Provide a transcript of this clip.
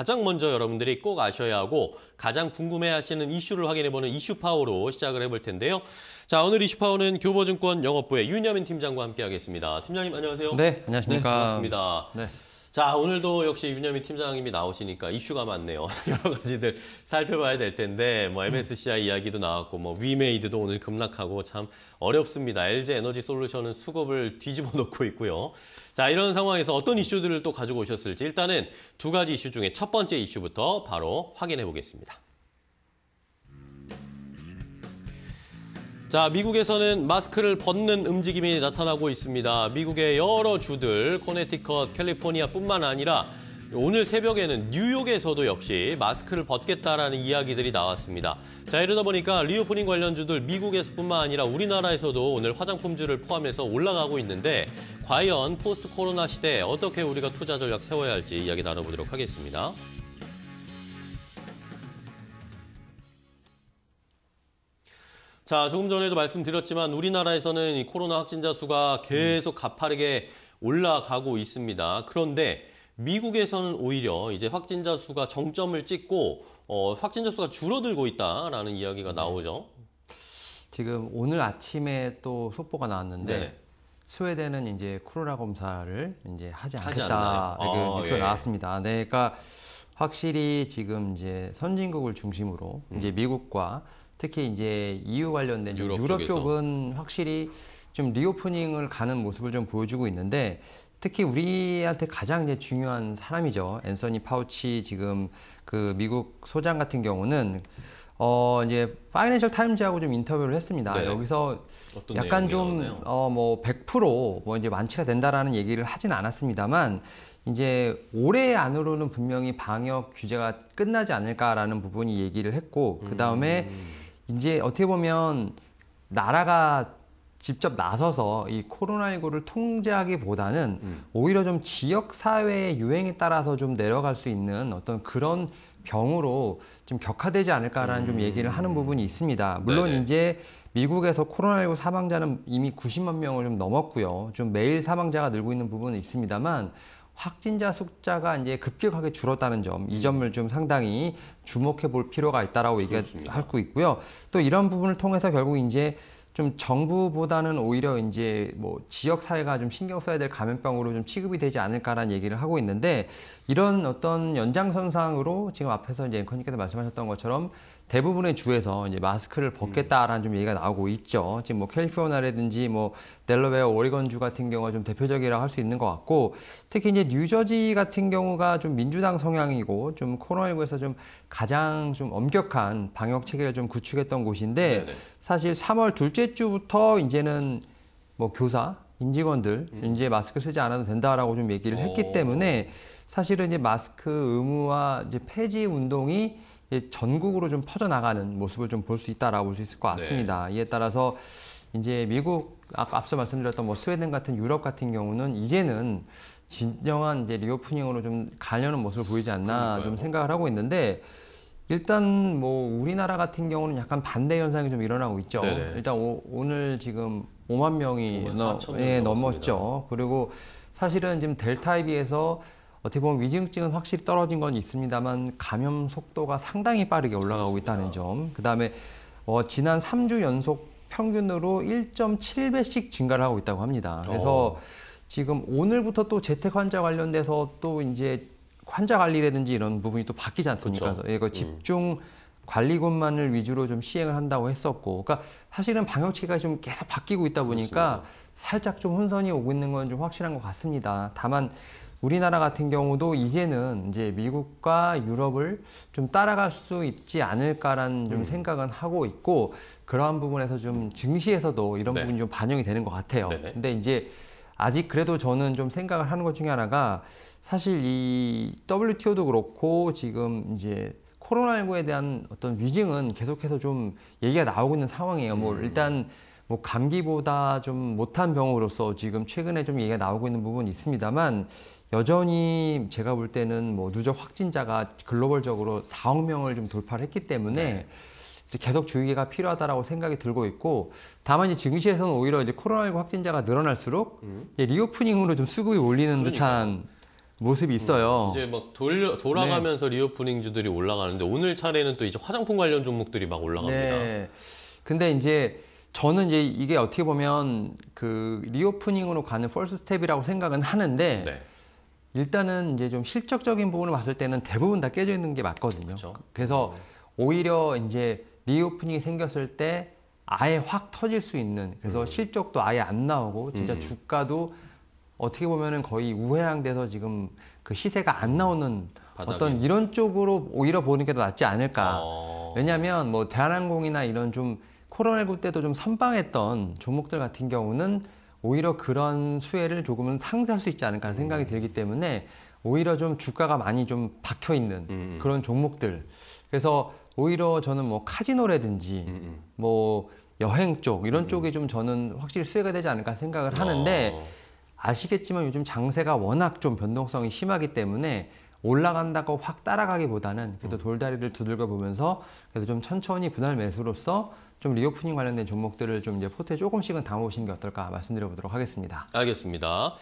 가장 먼저 여러분들이 꼭 아셔야 하고 가장 궁금해하시는 이슈를 확인해보는 이슈파워로 시작을 해볼 텐데요. 자 오늘 이슈파워는 교보증권 영업부의 윤여민 팀장과 함께하겠습니다. 팀장님 안녕하세요. 네, 안녕하십니까. 네, 반갑습니다. 네. 자, 오늘도 역시 윤여민 팀장님이 나오시니까 이슈가 많네요. 여러 가지들 살펴봐야 될 텐데, 뭐 MSCI 이야기도 나왔고, 뭐 위메이드도 오늘 급락하고 참 어렵습니다. LG 에너지 솔루션은 수급을 뒤집어 놓고 있고요. 자, 이런 상황에서 어떤 이슈들을 또 가지고 오셨을지 일단은 두 가지 이슈 중에 첫 번째 이슈부터 바로 확인해 보겠습니다. 자, 미국에서는 마스크를 벗는 움직임이 나타나고 있습니다. 미국의 여러 주들, 코네티컷, 캘리포니아뿐만 아니라 오늘 새벽에는 뉴욕에서도 역시 마스크를 벗겠다라는 이야기들이 나왔습니다. 자, 이러다 보니까 리오프닝 관련주들 미국에서뿐만 아니라 우리나라에서도 오늘 화장품주를 포함해서 올라가고 있는데 과연 포스트 코로나 시대에 어떻게 우리가 투자 전략 세워야 할지 이야기 나눠보도록 하겠습니다. 자, 조금 전에도 말씀드렸지만 우리나라에서는 이 코로나 확진자 수가 계속 가파르게 올라가고 있습니다. 그런데 미국에서는 오히려 이제 확진자 수가 정점을 찍고 어, 확진자 수가 줄어들고 있다라는 이야기가 네. 나오죠. 지금 오늘 아침에 또 속보가 나왔는데 네 스웨덴은 이제 코로나 검사를 이제 하지 않겠다 하지 이렇게 아, 뉴스가 예. 나왔습니다. 네, 그러니까 확실히 지금 이제 선진국을 중심으로 음. 이제 미국과 특히 이제 EU 관련된 유럽, 유럽 쪽은 확실히 좀 리오프닝을 가는 모습을 좀 보여주고 있는데 특히 우리한테 가장 이제 중요한 사람이죠. 앤서니 파우치 지금 그 미국 소장 같은 경우는 어 이제 파이낸셜 타임즈하고 좀 인터뷰를 했습니다. 네. 여기서 약간 좀어뭐 100%뭐 이제 완치가 된다라는 얘기를 하진 않았습니다만 이제 올해 안으로는 분명히 방역 규제가 끝나지 않을까라는 부분이 얘기를 했고 그 다음에 음. 이제 어떻게 보면 나라가 직접 나서서 이 코로나19를 통제하기보다는 음. 오히려 좀 지역 사회의 유행에 따라서 좀 내려갈 수 있는 어떤 그런 병으로 좀 격화되지 않을까라는 음. 좀 얘기를 하는 부분이 있습니다. 물론 네네. 이제 미국에서 코로나19 사망자는 이미 90만 명을 좀 넘었고요. 좀 매일 사망자가 늘고 있는 부분은 있습니다만 확진자 숫자가 이제 급격하게 줄었다는 점, 이 점을 좀 상당히 주목해 볼 필요가 있다라고 얘기하고 있고요. 또 이런 부분을 통해서 결국 이제 좀 정부보다는 오히려 이제 뭐 지역 사회가 좀 신경 써야 될 감염병으로 좀 취급이 되지 않을까라는 얘기를 하고 있는데 이런 어떤 연장선상으로 지금 앞에서 이제 앵커님께서 말씀하셨던 것처럼 대부분의 주에서 이제 마스크를 벗겠다라는 좀 얘기가 나오고 있죠. 지금 뭐 캘리포니아라든지 뭐 델라웨어, 오리건주 같은 경우가 좀 대표적이라 고할 수 있는 것 같고 특히 이제 뉴저지 같은 경우가 좀 민주당 성향이고 좀 코로나19에서 좀 가장 좀 엄격한 방역 체계를 좀 구축했던 곳인데 네네. 사실 3월 둘째 주부터 이제는 뭐 교사, 임직원들 음. 이제 마스크 쓰지 않아도 된다라고 좀 얘기를 했기 어. 때문에 사실은 이제 마스크 의무와 이제 폐지 운동이 전국으로 좀 퍼져나가는 모습을 좀 볼 수 있다라고 볼 수 있을 것 네. 같습니다. 네. 이에 따라서 이제 미국 아, 앞서 말씀드렸던 뭐 스웨덴 같은 유럽 같은 경우는 이제는 진정한 이제 리오프닝으로 좀 가려는 모습을 보이지 않나 그러니까요. 좀 생각을 하고 있는데 일단 뭐 우리나라 같은 경우는 약간 반대 현상이 좀 일어나고 있죠. 네네. 일단 오, 늘 지금 5만 명이 넘, 예, 넘었죠. 그리고 사실은 지금 델타에 비해서 어떻게 보면 위중증은 확실히 떨어진 건 있습니다만 감염 속도가 상당히 빠르게 올라가고 있다는 점. 그다음에 어, 지난 3주 연속 평균으로 1.7배씩 증가를 하고 있다고 합니다. 그래서 오. 어. 지금 오늘부터 또 재택 환자 관련돼서 또 이제 환자 관리라든지 이런 부분이 또 바뀌지 않습니까? 그렇죠. 이거 예, 그 음. 집중 관리군만을 위주로 좀 시행을 한다고 했었고, 그러니까 사실은 방역 체계가 좀 계속 바뀌고 있다 보니까 그렇습니다. 살짝 좀 혼선이 오고 있는 건 좀 확실한 것 같습니다. 다만 우리나라 같은 경우도 이제는 이제 미국과 유럽을 좀 따라갈 수 있지 않을까라는 좀 음. 생각은 하고 있고 그러한 부분에서 좀 증시에서도 이런 네. 부분이 좀 반영이 되는 것 같아요. 네네. 근데 이제 아직 그래도 저는 좀 생각을 하는 것 중에 하나가 사실 이 WTO도 그렇고 지금 이제 코로나19에 대한 어떤 위증은 계속해서 좀 얘기가 나오고 있는 상황이에요. 뭐 음. 뭐 일단 뭐 감기보다 좀 못한 병으로서 지금 최근에 좀 얘기가 나오고 있는 부분이 있습니다만 여전히 제가 볼 때는 뭐 누적 확진자가 글로벌적으로 4억 명을 좀 돌파를 했기 때문에 네. 계속 주의가 필요하다라고 생각이 들고 있고 다만 이제 증시에서는 오히려 이제 코로나19 확진자가 늘어날수록 음. 리오프닝으로 좀 수급이 올리는 그러니까. 듯한 모습이 있어요. 음. 이제 막 돌려, 돌아가면서 네. 리오프닝주들이 올라가는데 오늘 차례는 또 이제 화장품 관련 종목들이 막 올라갑니다. 네. 근데 이제 저는 이제 이게 어떻게 보면 그 리오프닝으로 가는 펄스 트 스텝이라고 생각은 하는데 네. 일단은 이제 좀 실적적인 부분을 봤을 때는 대부분 다 깨져 있는 게 맞거든요. 그렇 그래서 네. 오히려 이제 리오프닝이 생겼을 때 아예 확 터질 수 있는 그래서 음. 실적도 아예 안 나오고 진짜 음. 주가도 어떻게 보면은 거의 우회향돼서 지금 그 시세가 안 나오는 바닥에. 어떤 이런 쪽으로 오히려 보는 게 더 낫지 않을까. 어... 왜냐하면 뭐 대한항공이나 이런 좀 코로나19 때도 좀 선방했던 종목들 같은 경우는 오히려 그런 수혜를 조금은 상쇄할 수 있지 않을까 하는 생각이 음. 들기 때문에 오히려 좀 주가가 많이 좀 박혀 있는 음. 음. 그런 종목들. 그래서 오히려 저는 뭐 카지노라든지 음. 음. 뭐 여행 쪽 이런 음. 쪽이 좀 저는 확실히 수혜가 되지 않을까 생각을 하는데 어. 아시겠지만 요즘 장세가 워낙 좀 변동성이 심하기 때문에 올라간다고 확 따라가기보다는 그래도 돌다리를 두들겨 보면서 그래도 좀 천천히 분할 매수로서 좀 리오프닝 관련된 종목들을 좀 이제 포트에 조금씩은 담아보시는 게 어떨까 말씀드려 보도록 하겠습니다. 알겠습니다.